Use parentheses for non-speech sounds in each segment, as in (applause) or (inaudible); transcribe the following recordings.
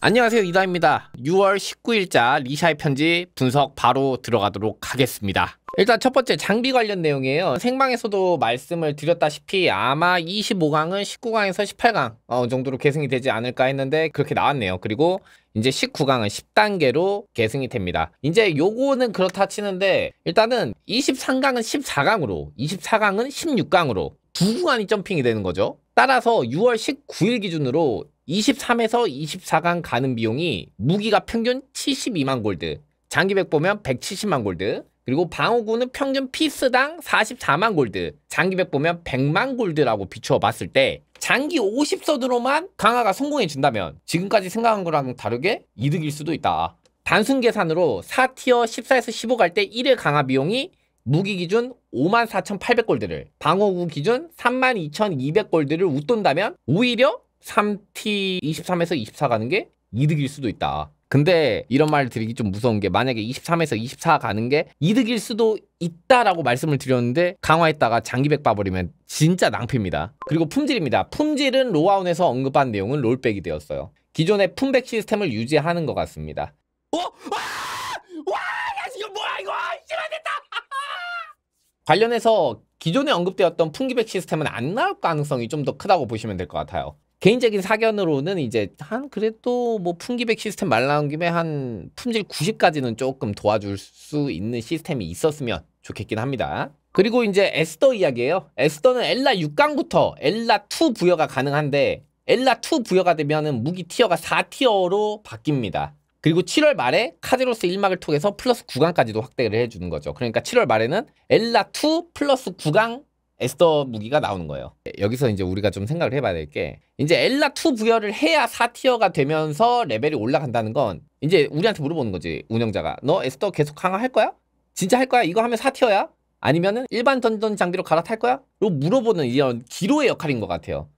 안녕하세요 이다입니다 6월 19일자 리샤의 편지 분석 바로 들어가도록 하겠습니다 일단 첫 번째 장비 관련 내용이에요 생방에서도 말씀을 드렸다시피 아마 25강은 19강에서 18강 어, 정도로 계승이 되지 않을까 했는데 그렇게 나왔네요 그리고 이제 19강은 10단계로 계승이 됩니다 이제 요거는 그렇다 치는데 일단은 23강은 14강으로 24강은 16강으로 두 구간이 점핑이 되는 거죠 따라서 6월 19일 기준으로 23에서 24강 가는 비용이 무기가 평균 72만 골드, 장기백 보면 170만 골드, 그리고 방어구는 평균 피스당 44만 골드, 장기백 보면 100만 골드라고 비추어 봤을 때 장기 50서드로만 강화가 성공해진다면 지금까지 생각한 거랑 다르게 이득일 수도 있다. 단순 계산으로 4티어 14에서 15 갈 때 1회 강화 비용이 무기 기준 54,800골드를 방어구 기준 32,200골드를 웃돈다면 오히려 3T 23에서 24 가는 게 이득일 수도 있다. 근데 이런 말 드리기 좀 무서운 게 만약에 23에서 24 가는 게 이득일 수도 있다라고 말씀을 드렸는데 강화했다가 장기백 빠버리면 진짜 낭패입니다. 그리고 품질입니다. 품질은 로아운에서 언급한 내용은 롤백이 되었어요. 기존의 품백 시스템을 유지하는 것 같습니다. 어? 와! 와! 야 지금 뭐야 이거! 시간됐다! 아, (laughs) 관련해서 기존에 언급되었던 풍기백 시스템은 안 나올 가능성이 좀 더 크다고 보시면 될 것 같아요. 개인적인 사견으로는 이제 한 그래도 뭐 풍기백 시스템 말 나온 김에 한 품질 90까지는 조금 도와줄 수 있는 시스템이 있었으면 좋겠긴 합니다. 그리고 이제 에스더 이야기예요. 에스더는 엘라 6강부터 엘라 2 부여가 가능한데 엘라 2 부여가 되면은 무기 티어가 4티어로 바뀝니다. 그리고 7월 말에 카제로스 1막을 통해서 플러스 9강까지도 확대를 해주는 거죠. 그러니까 7월 말에는 엘라 2 플러스 9강 에스더 무기가 나오는 거예요. 여기서 이제 우리가 좀 생각을 해봐야 될 게 이제 엘라 2 부여를 해야 4티어가 되면서 레벨이 올라간다는 건 이제 우리한테 물어보는 거지 운영자가 너 에스더 계속 강화할 거야? 진짜 할 거야? 이거 하면 4티어야? 아니면 일반 던전 장비로 갈아탈 거야? 로 물어보는 이런 기로의 역할인 것 같아요.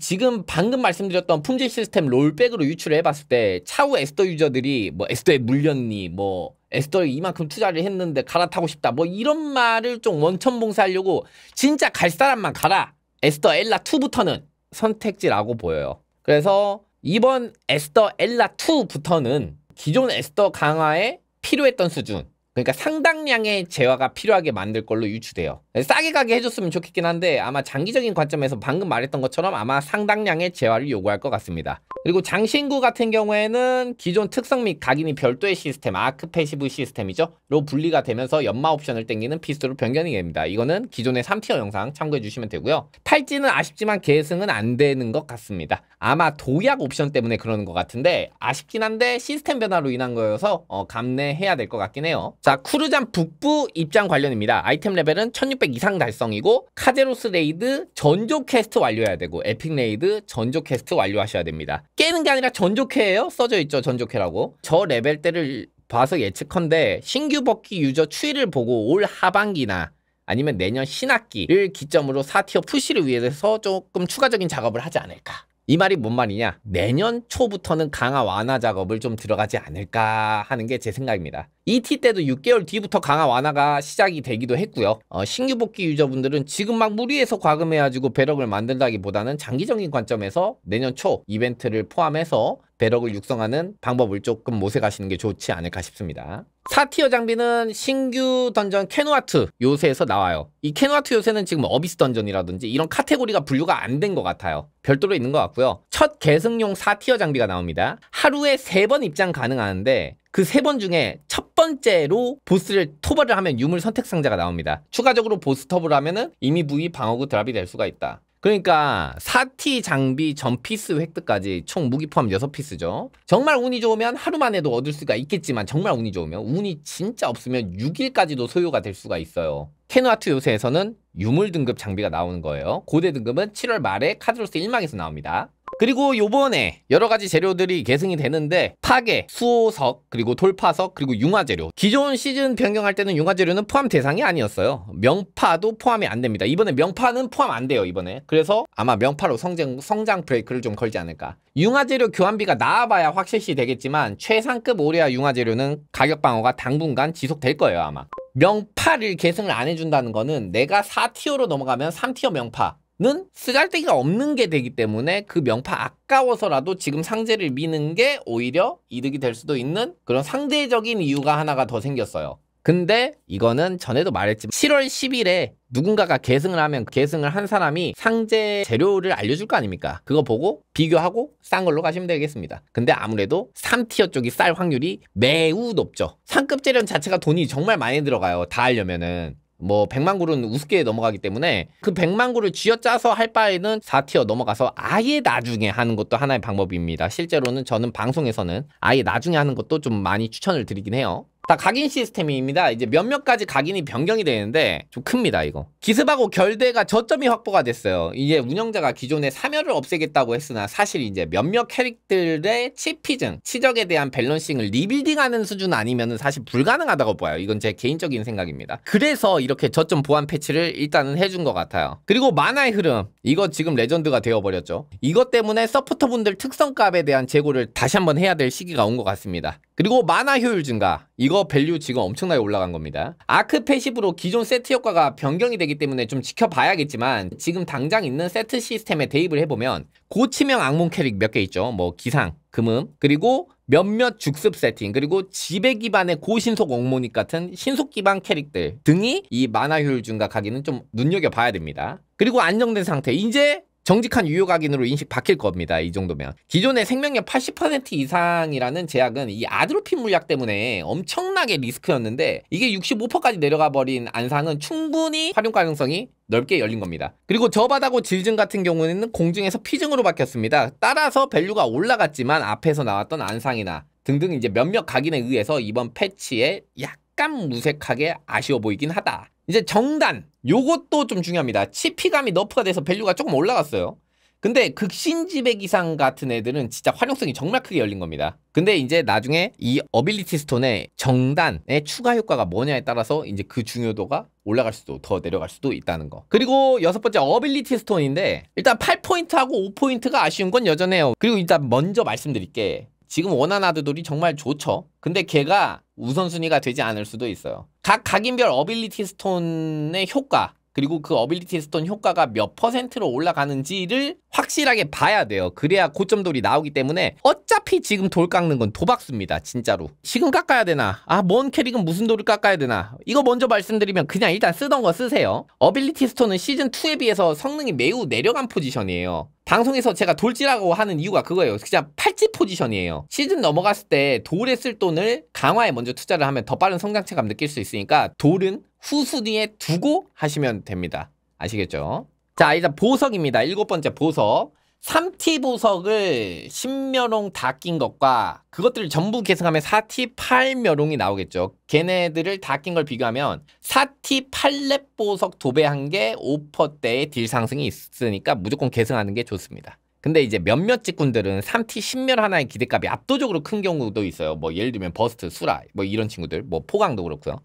지금 방금 말씀드렸던 품질 시스템 롤백으로 유출을 해봤을 때 차후 에스더 유저들이 뭐 에스더에 물렸니 뭐 에스더이 이만큼 투자를 했는데 갈아타고 싶다. 뭐 이런 말을 좀 원천봉쇄하려고 진짜 갈 사람만 가라. 에스더 엘라 2부터는 선택지라고 보여요. 그래서 이번 에스더 엘라 2부터는 기존 에스더 강화에 필요했던 수준 그러니까 상당량의 재화가 필요하게 만들 걸로 유추돼요. 싸게 가게 해줬으면 좋겠긴 한데 아마 장기적인 관점에서 방금 말했던 것처럼 아마 상당량의 재화를 요구할 것 같습니다. 그리고 장신구 같은 경우에는 기존 특성 및 각인이 별도의 시스템, 아크 패시브 시스템이죠. 로 분리가 되면서 연마 옵션을 땡기는 피스로 변경이 됩니다. 이거는 기존의 3티어 영상 참고해 주시면 되고요. 팔찌는 아쉽지만 계승은 안 되는 것 같습니다. 아마 도약 옵션 때문에 그러는 것 같은데 아쉽긴 한데 시스템 변화로 인한 거여서 어, 감내해야 될 것 같긴 해요. 자, 쿠르잔 북부 입장 관련입니다. 아이템 레벨은 1600 이상 달성이고 카제로스 레이드 전조 퀘스트 완료해야 되고 에픽 레이드 전조 퀘스트 완료하셔야 됩니다. 깨는 게 아니라 전조캐예요. 써져 있죠. 전조캐라고. 저 레벨대를 봐서 예측컨대 신규 버키 유저 추이를 보고 올 하반기나 아니면 내년 신학기를 기점으로 4티어 푸시를 위해서 조금 추가적인 작업을 하지 않을까 이 말이 뭔 말이냐? 내년 초부터는 강화 완화 작업을 좀 들어가지 않을까 하는 게 제 생각입니다. ET 때도 6개월 뒤부터 강화 완화가 시작이 되기도 했고요. 어, 신규 복귀 유저분들은 지금 막 무리해서 과금해가지고 배럭을 만들다기보다는 장기적인 관점에서 내년 초 이벤트를 포함해서 배럭을 육성하는 방법을 조금 모색하시는 게 좋지 않을까 싶습니다. 4티어 장비는 신규 던전 캐누아트 요새에서 나와요. 이 캐누아트 요새는 지금 어비스 던전이라든지 이런 카테고리가 분류가 안 된 것 같아요. 별도로 있는 것 같고요. 첫 계승용 4티어 장비가 나옵니다. 하루에 3번 입장 가능하는데 그 3번 중에 첫 번째로 보스를 토벌을 하면 유물 선택 상자가 나옵니다. 추가적으로 보스 터블을 하면 은 이미 부위 방어구 드랍이 될 수가 있다. 그러니까 4티 장비 전피스 획득까지 총 무기 포함 6피스죠. 정말 운이 좋으면 하루만 해도 얻을 수가 있겠지만 정말 운이 좋으면 운이 진짜 없으면 6일까지도 소요가 될 수가 있어요. 캐누아트 요새에서는 유물 등급 장비가 나오는 거예요. 고대 등급은 7월 말에 카드로스 1막에서 나옵니다. 그리고 요번에 여러가지 재료들이 계승이 되는데 파괴, 수호석, 그리고 돌파석, 그리고 융화재료 기존 시즌 변경할 때는 융화재료는 포함 대상이 아니었어요 명파도 포함이 안됩니다 이번에 명파는 포함 안돼요 이번에 그래서 아마 명파로 성장, 성장 브레이크를 좀 걸지 않을까 융화재료 교환비가 나와봐야 확실시 되겠지만 최상급 오리아 융화재료는 가격 방어가 당분간 지속될 거예요 아마 명파를 계승을 안 해준다는 거는 내가 4티어로 넘어가면 3티어 명파 는 쓰잘데기가 없는 게 되기 때문에 그 명파 아까워서라도 지금 상대를 미는 게 오히려 이득이 될 수도 있는 그런 상대적인 이유가 하나가 더 생겼어요. 근데 이거는 전에도 말했지만 7월 10일에 누군가가 계승을 하면 계승을 한 사람이 상재 재료를 알려줄 거 아닙니까? 그거 보고 비교하고 싼 걸로 가시면 되겠습니다. 근데 아무래도 3티어 쪽이 쌀 확률이 매우 높죠. 상급 재료 자체가 돈이 정말 많이 들어가요. 다 하려면은. 뭐백0 0만 구는 우습게 넘어가기 때문에 그백0 0만 구를 쥐어짜서 할 바에는 4티어 넘어가서 아예 나중에 하는 것도 하나의 방법입니다. 실제로는 저는 방송에서는 아예 나중에 하는 것도 좀 많이 추천을 드리긴 해요. 다 각인 시스템입니다. 이제 몇몇 가지 각인이 변경이 되는데 좀 큽니다 이거. 기습하고 결대가 저점이 확보가 됐어요. 이제 운영자가 기존의 사멸을 없애겠다고 했으나 사실 이제 몇몇 캐릭들의 치피증, 치적에 대한 밸런싱을 리빌딩하는 수준 아니면 사실 불가능하다고 봐요. 이건 제 개인적인 생각입니다. 그래서 이렇게 저점 보안 패치를 일단은 해준 것 같아요. 그리고 만화의 흐름 이거 지금 레전드가 되어버렸죠. 이것 때문에 서포터분들 특성값에 대한 재고를 다시 한번 해야 될 시기가 온 것 같습니다. 그리고 만화 효율 증가 이거 밸류 지금 엄청나게 올라간 겁니다 아크 패시브로 기존 세트 효과가 변경이 되기 때문에 좀 지켜봐야겠지만 지금 당장 있는 세트 시스템에 대입을 해보면 고치명 악몽 캐릭 몇 개 있죠 뭐 기상, 금음 그리고 몇몇 죽습 세팅 그리고 지배 기반의 고신속 옥모닉 같은 신속 기반 캐릭들 등이 이 만화 효율 증가 가기는 좀 눈여겨봐야 됩니다 그리고 안정된 상태 이제 정직한 유효각인으로 인식 바뀔 겁니다. 이 정도면. 기존의 생명력 80% 이상이라는 제약은 이 아드로핀 물약 때문에 엄청나게 리스크였는데 이게 65%까지 내려가 버린 안상은 충분히 활용 가능성이 넓게 열린 겁니다. 그리고 저바다고 질증 같은 경우에는 공증에서 피증으로 바뀌었습니다. 따라서 밸류가 올라갔지만 앞에서 나왔던 안상이나 등등 이제 몇몇 각인에 의해서 이번 패치에 약간 무색하게 아쉬워 보이긴 하다. 이제 정단 요것도 좀 중요합니다. 치피감이 너프가 돼서 밸류가 조금 올라갔어요. 근데 극신지배 기상 같은 애들은 진짜 활용성이 정말 크게 열린 겁니다. 근데 이제 나중에 이 어빌리티 스톤의 정단의 추가 효과가 뭐냐에 따라서 이제 그 중요도가 올라갈 수도 더 내려갈 수도 있다는 거. 그리고 여섯 번째 어빌리티 스톤인데 일단 8포인트하고 5포인트가 아쉬운 건 여전해요. 그리고 일단 먼저 말씀드릴게 지금 원한 아드돌이 정말 좋죠. 근데 걔가 우선순위가 되지 않을 수도 있어요. 각 각인별 어빌리티 스톤의 효과 그리고 그 어빌리티 스톤 효과가 몇 퍼센트로 올라가는지를 확실하게 봐야 돼요. 그래야 고점 돌이 나오기 때문에 어차피 지금 돌 깎는 건 도박수입니다. 진짜로. 지금 깎아야 되나? 아, 뭔 캐릭은 무슨 돌을 깎아야 되나? 이거 먼저 말씀드리면 그냥 일단 쓰던 거 쓰세요. 어빌리티 스톤은 시즌2에 비해서 성능이 매우 내려간 포지션이에요. 방송에서 제가 돌지라고 하는 이유가 그거예요. 그냥 팔찌 포지션이에요. 시즌 넘어갔을 때 돌에 쓸 돈을 강화에 먼저 투자를 하면 더 빠른 성장체감 느낄 수 있으니까 돌은 후수뒤에 두고 하시면 됩니다. 아시겠죠? 자, 일단 보석입니다. 일곱 번째 보석. 3T 보석을 10멸옹 다낀 것과 그것들을 전부 계승하면 4T 8멸옹이 나오겠죠. 걔네들을 다 낀 걸 비교하면 4T 8렙 보석 도배한 게 5%대의 딜 상승이 있으니까 무조건 계승하는 게 좋습니다. 근데 이제 몇몇 직군들은 3T 10멸 하나의 기대값이 압도적으로 큰 경우도 있어요. 뭐 예를 들면 버스트, 수라 뭐 이런 친구들 뭐 포강도 그렇고요.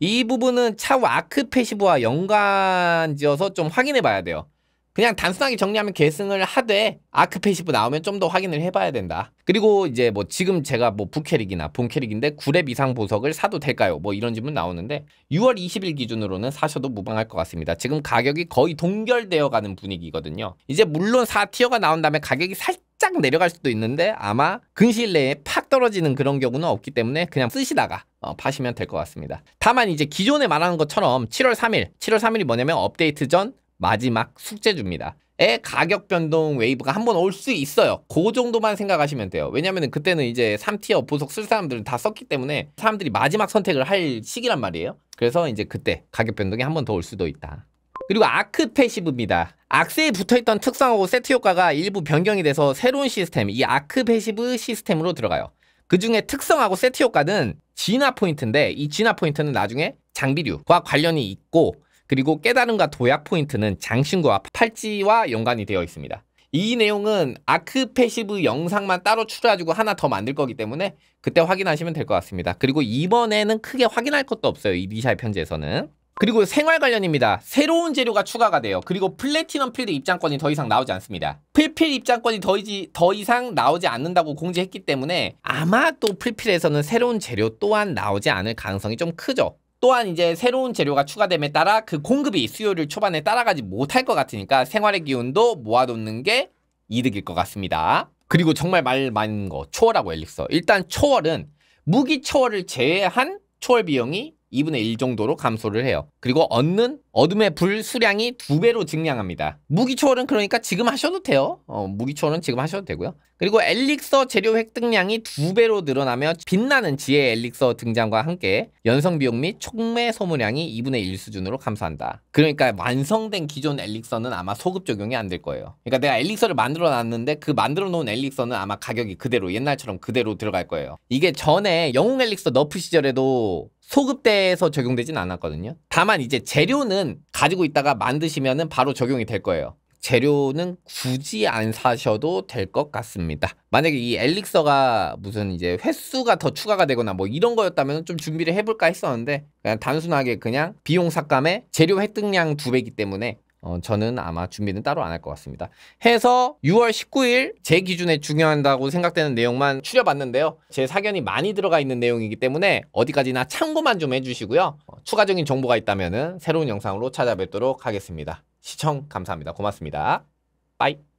이 부분은 차후 아크 패시브와 연관지어서 좀 확인해 봐야 돼요. 그냥 단순하게 정리하면 계승을 하되 아크 패시브 나오면 좀 더 확인을 해봐야 된다. 그리고 이제 뭐 지금 제가 뭐 부캐릭이나 본캐릭인데 9렙 이상 보석을 사도 될까요? 뭐 이런 질문 나오는데 6월 20일 기준으로는 사셔도 무방할 것 같습니다. 지금 가격이 거의 동결되어 가는 분위기거든요. 이제 물론 4티어가 나온 다음에 가격이 살짝 내려갈 수도 있는데 아마 근시일 내에 팍 떨어지는 그런 경우는 없기 때문에 그냥 쓰시다가 어, 파시면 될 것 같습니다. 다만 이제 기존에 말하는 것처럼 7월 3일, 7월 3일이 뭐냐면 업데이트 전 마지막 숙제줍니다. 에 가격 변동 웨이브가 한 번 올 수 있어요. 그 정도만 생각하시면 돼요. 왜냐면 그때는 이제 3티어 보석 쓸 사람들은 다 썼기 때문에 사람들이 마지막 선택을 할 시기란 말이에요. 그래서 이제 그때 가격 변동이 한 번 더 올 수도 있다. 그리고 아크 패시브입니다. 악세에 붙어있던 특성하고 세트 효과가 일부 변경이 돼서 새로운 시스템, 이 아크 패시브 시스템으로 들어가요. 그 중에 특성하고 세트 효과는 진화 포인트인데 이 진화 포인트는 나중에 장비류와 관련이 있고 그리고 깨달음과 도약 포인트는 장신구와 팔찌와 연관이 되어 있습니다. 이 내용은 아크 패시브 영상만 따로 추려가지고 하나 더 만들 거기 때문에 그때 확인하시면 될 것 같습니다. 그리고 이번에는 크게 확인할 것도 없어요. 이 리샤의 편지에서는. 그리고 생활 관련입니다. 새로운 재료가 추가가 돼요. 그리고 플래티넘 필드 입장권이 더 이상 나오지 않습니다. 풀필 입장권이 더, 이지, 더 이상 나오지 않는다고 공지했기 때문에 아마 또 풀필에서는 새로운 재료 또한 나오지 않을 가능성이 좀 크죠. 또한 이제 새로운 재료가 추가됨에 따라 그 공급이 수요를 초반에 따라가지 못할 것 같으니까 생활의 기운도 모아놓는 게 이득일 것 같습니다. 그리고 정말 말 많은 거 초월하고 엘릭서. 일단 초월은 무기 초월을 제외한 초월 비용이 2분의 1 정도로 감소를 해요. 그리고 얻는 어둠의 불 수량이 2배로 증량합니다. 무기초월은 그러니까 지금 하셔도 돼요. 어, 무기초월은 지금 하셔도 되고요. 그리고 엘릭서 재료 획득량이 2배로 늘어나며 빛나는 지혜 엘릭서 등장과 함께 연성 비용 및 촉매 소모량이 2분의 1 수준으로 감소한다. 그러니까 완성된 기존 엘릭서는 아마 소급 적용이 안 될 거예요. 그러니까 내가 엘릭서를 만들어 놨는데 그 만들어 놓은 엘릭서는 아마 가격이 그대로 옛날처럼 그대로 들어갈 거예요. 이게 전에 영웅 엘릭서 너프 시절에도 소급대에서 적용되진 않았거든요. 다만 이제 재료는 가지고 있다가 만드시면은 바로 적용이 될 거예요. 재료는 굳이 안 사셔도 될 것 같습니다. 만약에 이 엘릭서가 무슨 이제 횟수가 더 추가가 되거나 뭐 이런 거였다면 좀 준비를 해볼까 했었는데 그냥 단순하게 그냥 비용 삭감에 재료 획득량 두 배이기 때문에 어, 저는 아마 준비는 따로 안 할 것 같습니다. 해서 6월 19일 제 기준에 중요한다고 생각되는 내용만 추려봤는데요. 제 사견이 많이 들어가 있는 내용이기 때문에 어디까지나 참고만 좀 해주시고요. 어, 추가적인 정보가 있다면 새로운 영상으로 찾아뵙도록 하겠습니다. 시청 감사합니다. 고맙습니다. 빠이